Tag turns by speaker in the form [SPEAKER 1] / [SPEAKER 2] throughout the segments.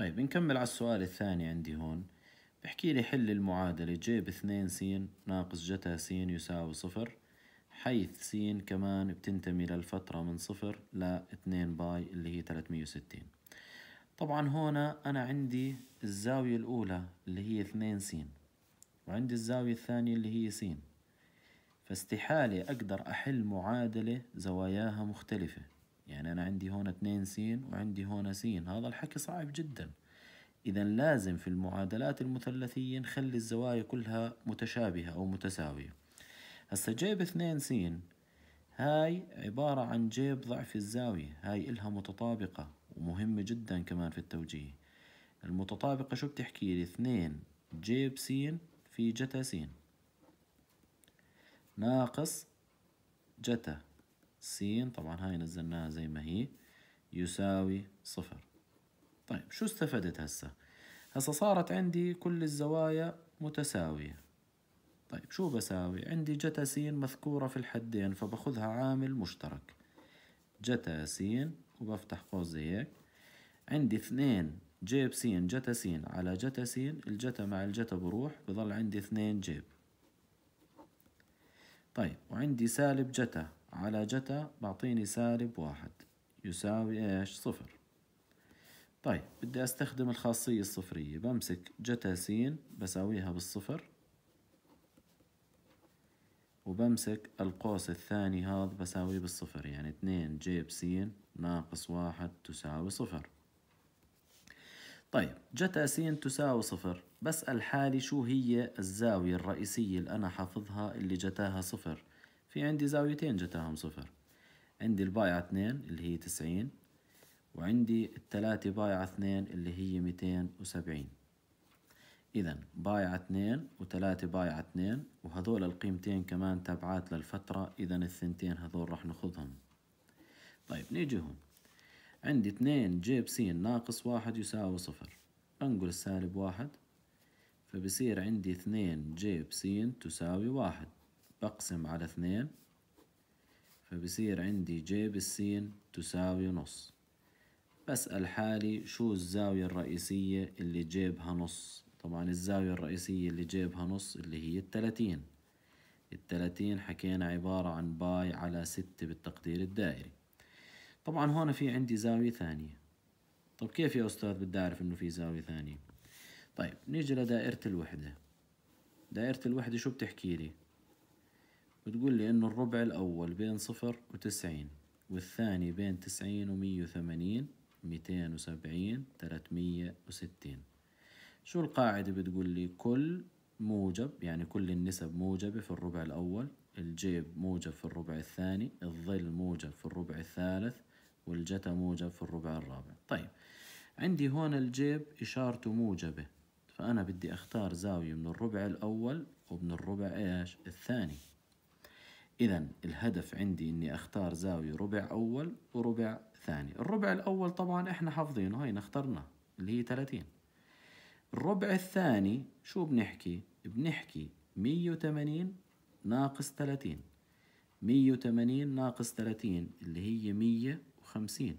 [SPEAKER 1] طيب نكمل على السؤال الثاني عندي هون بحكي لي حل المعادلة جيب اثنين س ناقص جتا س يساوي صفر حيث س كمان بتنتمي للفترة من صفر لاتنين باي اللي هي 360 طبعا هنا أنا عندي الزاوية الأولى اللي هي اثنين س وعندي الزاوية الثانية اللي هي س فاستحالة أقدر أحل معادلة زواياها مختلفة يعني أنا عندي هون اتنين سين وعندي هون سين هذا الحكي صعب جدا إذا لازم في المعادلات المثلثية نخلي الزوايا كلها متشابهة أو متساوية هسا جيب اثنين سين هاي عبارة عن جيب ضعف الزاوية هاي إلها متطابقة ومهمة جدا كمان في التوجيه المتطابقة شو بتحكي لي اثنين جيب سين في جتا سين ناقص جتا س طبعا هاي نزلناها زي ما هي يساوي صفر طيب شو استفدت هسه هسه صارت عندي كل الزوايا متساوية طيب شو بساوي عندي جتا س مذكورة في الحدين فباخذها عامل مشترك جتا س وبفتح قوس زي هيك عندي اثنين جيب س جتا س على جتا س الجتا مع الجتا بروح بضل عندي اثنين جيب طيب وعندي سالب جتا على جتا بعطيني سالب واحد يساوي ايش صفر طيب بدي استخدم الخاصية الصفرية بمسك جتا س بساويها بالصفر وبمسك القوس الثاني هذا بساويه بالصفر يعني اتنين جيب س ناقص واحد تساوي صفر طيب جتا س تساوي صفر بسأل حالي شو هي الزاوية الرئيسية اللي أنا حافظها اللي جتاها صفر في عندي زاويتين جتاهم صفر عندي البايعة اتنين اللي هي تسعين وعندي التلاتة بايعة اثنين اللي هي ميتين وسبعين إذا بايعة اثنين وتلاتة بايعة اثنين وهذول القيمتين كمان تابعات للفترة إذا الثنتين هذول راح ناخذهم طيب نيجي هون عندي اثنين جيب س ناقص واحد يساوي صفر بنقل السالب واحد فبصير عندي اثنين جيب س تساوي واحد بقسم على اثنين فبصير عندي ج بالسين تساوي نص بسأل حالي شو الزاوية الرئيسية اللي جيبها نص طبعا الزاوية الرئيسية اللي جيبها نص اللي هي التلاتين التلاتين حكينا عبارة عن باي على ستة بالتقدير الدائري طبعا هون في عندي زاوية ثانية طب كيف يا أستاذ بدي أعرف إنه في زاوية ثانية طيب نيجي لدائرة الوحدة دائرة الوحدة شو بتحكي لي بتقول لي انه الربع الاول بين صفر وتسعين والثاني بين تسعين ومية وثمانين ميتين وسبعين تلاتمية وستين شو القاعدة بتقول لي كل موجب يعني كل النسب موجبة في الربع الأول الجيب موجب في الربع الثاني الظل موجب في الربع الثالث والجتا موجب في الربع الرابع طيب عندي هون الجيب إشارته موجبة فأنا بدي أختار زاوية من الربع الأول ومن الربع إيش الثاني إذا الهدف عندي إني أختار زاوية ربع أول وربع ثاني الربع الأول طبعا إحنا حافظينه هينا اخترناه اللي هي 30 الربع الثاني شو بنحكي بنحكي 180 ناقص 30 180 ناقص 30 اللي هي 150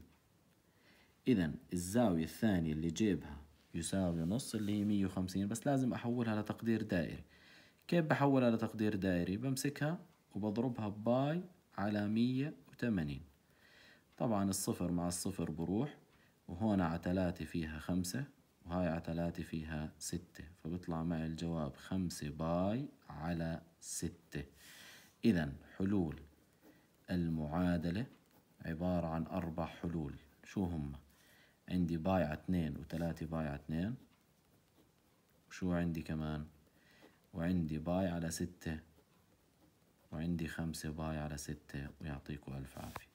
[SPEAKER 1] إذا الزاوية الثانية اللي جيبها يساوي نص اللي هي 150 بس لازم أحولها لتقدير دائري كيف بحولها لتقدير دائري بمسكها وبضربها باي على مية وتمانين طبعا الصفر مع الصفر بروح وهون على تلاتة فيها خمسة وهاي على تلاتة فيها ستة فبطلع معي الجواب خمسة باي على ستة إذا حلول المعادلة عبارة عن أربع حلول شو هم؟ عندي باي على اتنين وتلاتة باي على اتنين وشو عندي كمان؟ وعندي باي على ستة وعندي خمسة باي على ستة ويعطيكم ألف عافية